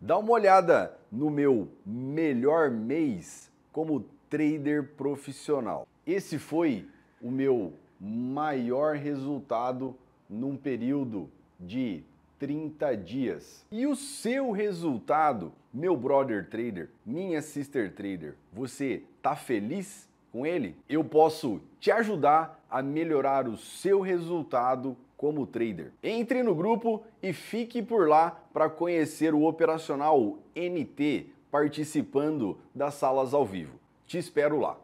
Dá uma olhada no meu melhor mês como trader profissional. Esse foi o meu maior resultado num período de 30 dias. E o seu resultado, meu brother trader, minha sister trader, você tá feliz com ele? Eu posso te ajudar a melhorar o seu resultado como trader. Entre no grupo e fique por lá para conhecer o operacional NT participando das salas ao vivo. Te espero lá.